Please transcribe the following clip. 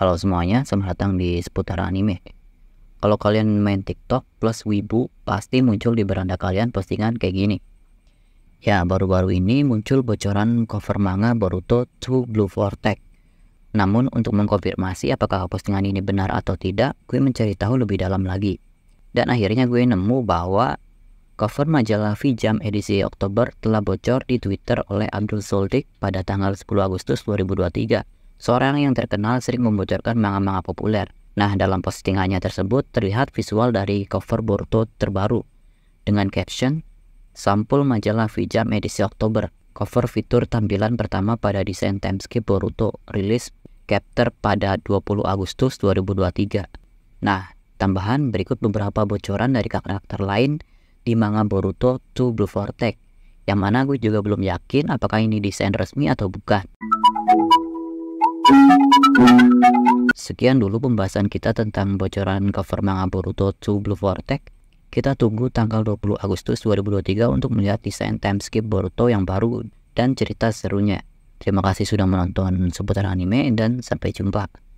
Halo semuanya, selamat datang di seputar anime. Kalau kalian main TikTok plus Wibu, pasti muncul di beranda kalian postingan kayak gini. Ya, baru-baru ini muncul bocoran cover manga Boruto to Blue Vortex. Namun untuk mengkonfirmasi apakah postingan ini benar atau tidak, gue mencari tahu lebih dalam lagi. Dan akhirnya gue nemu bahwa cover majalah Vijam edisi Oktober telah bocor di Twitter oleh Abdul Soldik pada tanggal 10 Agustus 2023 Seorang yang terkenal sering membocorkan manga-manga populer. Nah, dalam postingannya tersebut terlihat visual dari cover Boruto terbaru dengan caption Sampul majalah Vijam edisi Oktober. Cover fitur tampilan pertama pada desain timeskip Boruto rilis chapter pada 20 Agustus 2023. Nah, tambahan berikut beberapa bocoran dari karakter lain di manga Boruto to Blue Vortex yang mana gue juga belum yakin apakah ini desain resmi atau bukan. Sekian dulu pembahasan kita tentang bocoran cover manga Boruto 2 Blue Vortex. Kita tunggu tanggal 20 Agustus 2023 untuk melihat desain timeskip Boruto yang baru dan cerita serunya. Terima kasih sudah menonton seputar anime dan sampai jumpa.